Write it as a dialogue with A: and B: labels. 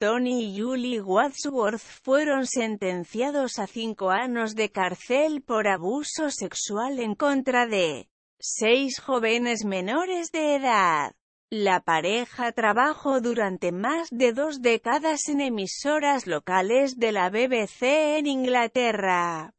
A: Tony y Julie Wadsworth fueron sentenciados a cinco años de cárcel por abuso sexual en contra de seis jóvenes menores de edad. La pareja trabajó durante más de dos décadas en emisoras locales de la BBC en Inglaterra.